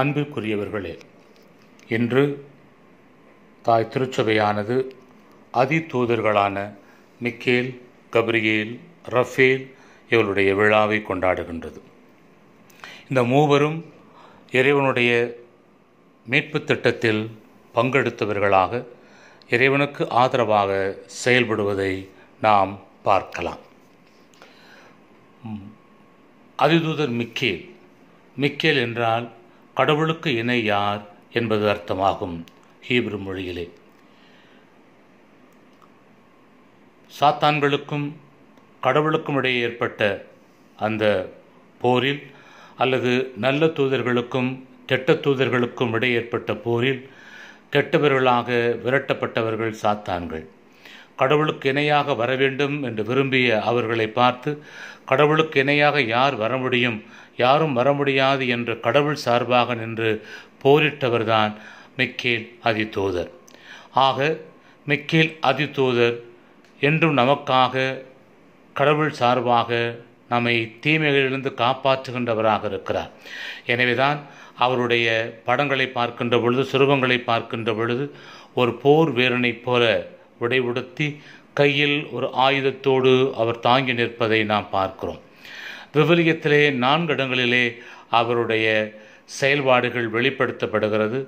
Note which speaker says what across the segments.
Speaker 1: அன்புக்குரியவர்களே இன்று தாய் திருச்சபையானது அதி தூதர்களான மிக்கேல் கப்ரியேல் ரஃபேல் இவருடைய விழாவை கொண்டாடுகின்றது இந்த மூவரும் இறைவனுடைய மீட்பு திட்டத்தில் பங்கெடுத்தவர்களாக இறைவனுக்கு ஆதரவாக செயல்படுவதை நாம் பார்க்கலாம் அதிதூதர் மிக்கேல் மிக்கேல் என்றால் கடவுளுக்கு இணை யார் என்பது அர்த்தமாகும் ஹீப்ரு மொழியிலே சாத்தான்களுக்கும் கடவுளுக்கும் இடையே ஏற்பட்ட அந்த போரில் அல்லது நல்ல தூதர்களுக்கும் கெட்ட தூதர்களுக்கும் இடையே ஏற்பட்ட போரில் கெட்டவர்களாக விரட்டப்பட்டவர்கள் சாத்தான்கள் கடவுளுக்கு இணையாக வர வேண்டும் என்று விரும்பிய அவர்களை பார்த்து கடவுளுக்கு இணையாக யார் வர முடியும் யாரும் வர முடியாது என்று கடவுள் சார்பாக நின்று போரிட்டவர்தான் மிக்கேல் அதித்தூதர் ஆக மிக்கேல் அதித்தூதர் என்றும் நமக்காக கடவுள் சார்பாக நம்மை தீமைகளிலிருந்து காப்பாற்றுகின்றவராக இருக்கிறார் எனவேதான் அவருடைய படங்களை பார்க்கின்ற பொழுது சுருபங்களை பார்க்கின்ற பொழுது ஒரு போர் வீரனைப் போல உடை உடுத்தி கையில் ஒரு ஆயுதத்தோடு அவர் தாங்கி நிற்பதை நாம் பார்க்கிறோம் விவிலியத்திலே நான்கு இடங்களிலே அவருடைய செயல்பாடுகள் வெளிப்படுத்தப்படுகிறது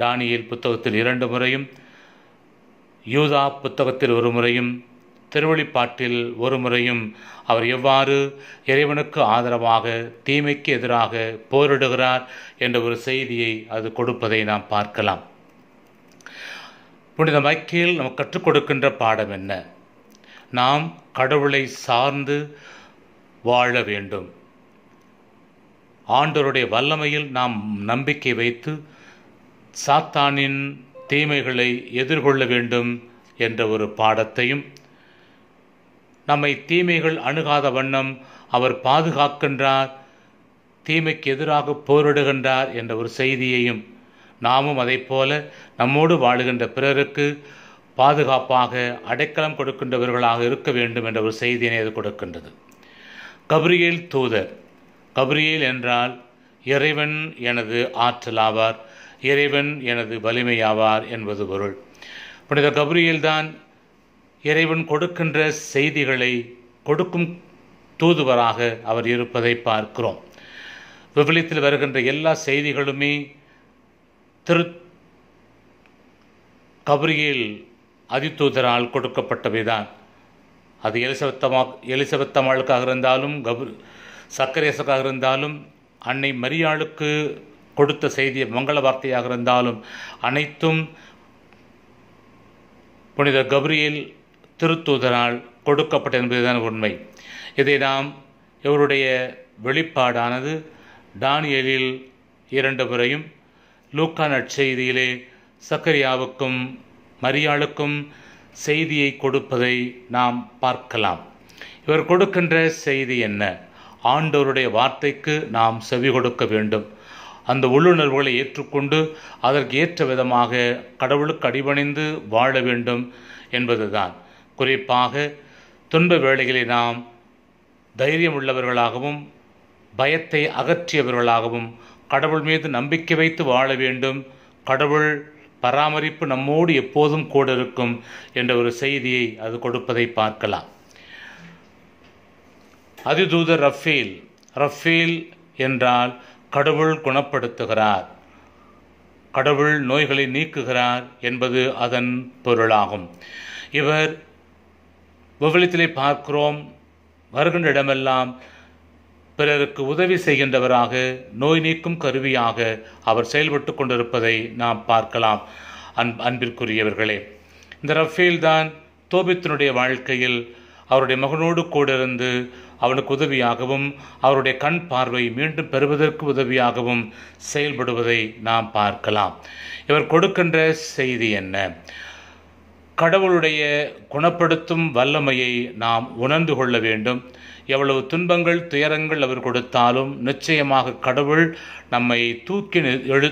Speaker 1: டானியல் புத்தகத்தில் இரண்டு முறையும் யூதா புத்தகத்தில் ஒரு முறையும் திருவழிப்பாட்டில் ஒரு முறையும் அவர் எவ்வாறு இறைவனுக்கு ஆதரவாக தீமைக்கு எதிராக போரிடுகிறார் என்ற ஒரு செய்தியை அது கொடுப்பதை நாம் பார்க்கலாம் புனித மைக்கேல் நமக்கு கற்றுக் கொடுக்கின்ற பாடம் என்ன நாம் கடவுளை சார்ந்து வாழ வேண்டும் ஆண்டோருடைய வல்லமையில் நாம் நம்பிக்கை வைத்து சாத்தானின் தீமைகளை எதிர்கொள்ள வேண்டும் என்ற ஒரு பாடத்தையும் நம்மை தீமைகள் அணுகாத வண்ணம் அவர் பாதுகாக்கின்றார் தீமைக்கு எதிராக போரிடுகின்றார் என்ற ஒரு செய்தியையும் நாமும் போல நம்மோடு வாழுகின்ற பிறருக்கு பாதுகாப்பாக அடைக்கலம் கொடுக்கின்றவர்களாக இருக்க வேண்டும் என்ற ஒரு செய்தியினை அது கொடுக்கின்றது கபிரியேல் தூதர் கபிரியேல் என்றால் இறைவன் எனது ஆற்றலாவார் இறைவன் எனது வலிமையாவார் என்பது பொருள் புனித தான் இறைவன் கொடுக்கின்ற செய்திகளை கொடுக்கும் தூதுவராக அவர் இருப்பதை பார்க்கிறோம் விவிலியத்தில் வருகின்ற எல்லா செய்திகளுமே திரு கபரியில் அதித்தூதரால் கொடுக்கப்பட்டவை தான் அது எலிசபெத்தமா எலிசபெத்தம்மாளுக்காக இருந்தாலும் கபு சக்கரேசக்காக இருந்தாலும் அன்னை மரியாளுக்கு கொடுத்த செய்தி மங்கள வார்த்தையாக இருந்தாலும் அனைத்தும் புனித கபரியில் திருத்தூதரால் கொடுக்கப்பட்ட என்பதுதான் உண்மை இதை நாம் இவருடைய வெளிப்பாடானது டானியலில் இரண்டு முறையும் லூக்கா நற்செய்தியிலே சக்கரியாவுக்கும் மரியாளுக்கும் செய்தியை கொடுப்பதை நாம் பார்க்கலாம் இவர் கொடுக்கின்ற செய்தி என்ன ஆண்டோருடைய வார்த்தைக்கு நாம் செவி கொடுக்க வேண்டும் அந்த உள்ளுணர்வுகளை ஏற்றுக்கொண்டு அதற்கு ஏற்ற விதமாக கடவுளுக்கு அடிபணிந்து வாழ வேண்டும் என்பதுதான் குறிப்பாக துன்ப வேளைகளை நாம் தைரியம் உள்ளவர்களாகவும் பயத்தை அகற்றியவர்களாகவும் கடவுள் மீது நம்பிக்கை வைத்து வாழ வேண்டும் கடவுள் பராமரிப்பு நம்மோடு எப்போதும் கூட இருக்கும் என்ற ஒரு செய்தியை அது கொடுப்பதை பார்க்கலாம் அதிதூதர் ரஃபேல் ரஃபேல் என்றால் கடவுள் குணப்படுத்துகிறார் கடவுள் நோய்களை நீக்குகிறார் என்பது அதன் பொருளாகும் இவர் விவலத்திலே பார்க்கிறோம் வருகின்ற இடமெல்லாம் பிறருக்கு உதவி செய்கின்றவராக நோய் நீக்கும் கருவியாக அவர் செயல்பட்டு கொண்டிருப்பதை நாம் பார்க்கலாம் அன் அன்பிற்குரியவர்களே இந்த ரஃபேல் தான் தோபித்தினுடைய வாழ்க்கையில் அவருடைய மகனோடு கூட இருந்து அவனுக்கு உதவியாகவும் அவருடைய கண் பார்வை மீண்டும் பெறுவதற்கு உதவியாகவும் செயல்படுவதை நாம் பார்க்கலாம் இவர் கொடுக்கின்ற செய்தி என்ன கடவுளுடைய குணப்படுத்தும் வல்லமையை நாம் உணர்ந்து கொள்ள வேண்டும் எவ்வளவு துன்பங்கள் துயரங்கள் அவர் கொடுத்தாலும் நிச்சயமாக கடவுள் நம்மை தூக்கி நிறு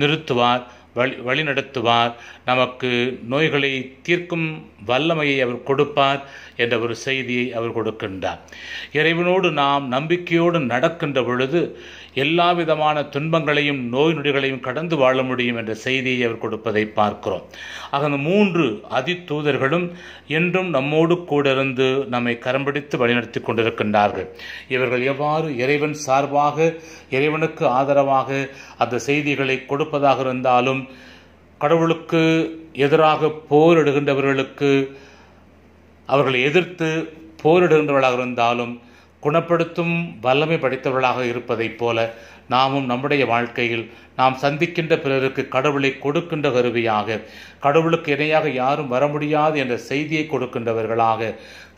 Speaker 1: நிறுத்துவார் வழி வழிநடத்துவார் நமக்கு நோய்களை தீர்க்கும் வல்லமையை அவர் கொடுப்பார் என்ற ஒரு செய்தியை அவர் கொடுக்கின்றார் இறைவனோடு நாம் நம்பிக்கையோடு நடக்கின்ற பொழுது எல்லா விதமான துன்பங்களையும் நோய் நொடிகளையும் கடந்து வாழ முடியும் என்ற செய்தியை அவர் கொடுப்பதை பார்க்கிறோம் ஆக அந்த மூன்று அதி தூதர்களும் என்றும் நம்மோடு கூட இருந்து நம்மை கரம்பிடித்து வழிநடத்தி கொண்டிருக்கின்றார்கள் இவர்கள் எவ்வாறு இறைவன் சார்பாக இறைவனுக்கு ஆதரவாக அந்த செய்திகளை கொடுப்பதாக இருந்தாலும் கடவுளுக்கு எதிராக போரிடுகின்றவர்களுக்கு அவர்களை எதிர்த்து போரிடுகின்றவர்களாக இருந்தாலும் குணப்படுத்தும் வல்லமை படைத்தவர்களாக இருப்பதைப் போல நாமும் நம்முடைய வாழ்க்கையில் நாம் சந்திக்கின்ற பிறருக்கு கடவுளை கொடுக்கின்ற கருவியாக கடவுளுக்கு இணையாக யாரும் வர முடியாது என்ற செய்தியை கொடுக்கின்றவர்களாக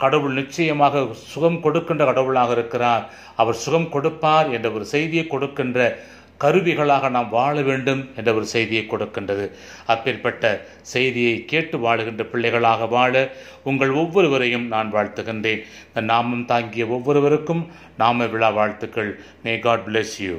Speaker 1: கடவுள் நிச்சயமாக சுகம் கொடுக்கின்ற கடவுளாக இருக்கிறார் அவர் சுகம் கொடுப்பார் என்ற ஒரு செய்தியை கொடுக்கின்ற கருவிகளாக நாம் வாழ வேண்டும் என்ற ஒரு செய்தியை கொடுக்கின்றது அப்பேற்பட்ட செய்தியை கேட்டு வாழுகின்ற பிள்ளைகளாக வாழ உங்கள் ஒவ்வொருவரையும் நான் வாழ்த்துகின்றேன் இந்த நாமம் தாங்கிய ஒவ்வொருவருக்கும் நாம விழா வாழ்த்துக்கள் மே காட் பிளெஸ் யூ